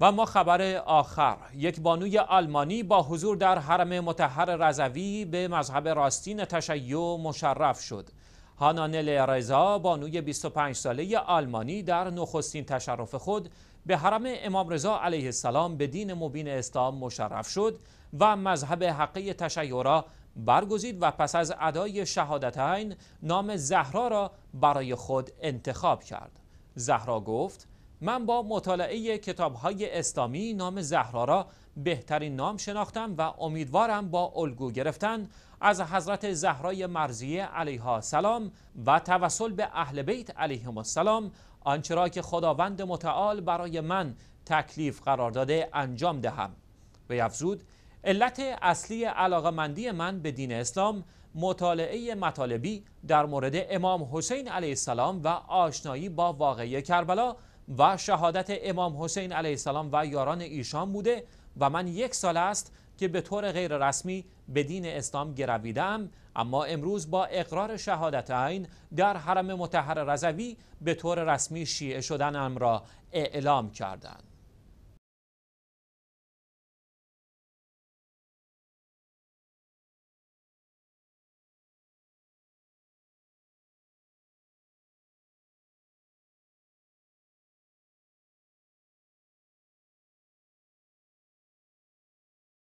و ما خبر آخر یک بانوی آلمانی با حضور در حرم متحر رضوی به مذهب راستین تشیع مشرف شد هانانل رضا بانوی 25 ساله آلمانی در نخستین تشرف خود به حرم امام رضا علیه السلام به دین مبین اسلام مشرف شد و مذهب حقه تشیع را برگزید و پس از ادای شهادتین نام زهرا را برای خود انتخاب کرد زهرا گفت من با مطالعه کتاب های اسلامی نام زهرا را بهترین نام شناختم و امیدوارم با الگو گرفتن از حضرت زهرای مرزیه علیها سلام و توسل به اهل بیت علیهم السلام آنچرا که خداوند متعال برای من تکلیف قرار داده انجام دهم و افزود علت اصلی علاقمندی من به دین اسلام مطالعه مطالبی در مورد امام حسین علیه السلام و آشنایی با واقعی کربلا و شهادت امام حسین علیه السلام و یاران ایشان بوده و من یک سال است که به طور غیر رسمی به دین اسلام گرویدم اما امروز با اقرار شهادت عین در حرم متحر رضوی به طور رسمی شیعه شدنم را اعلام کردند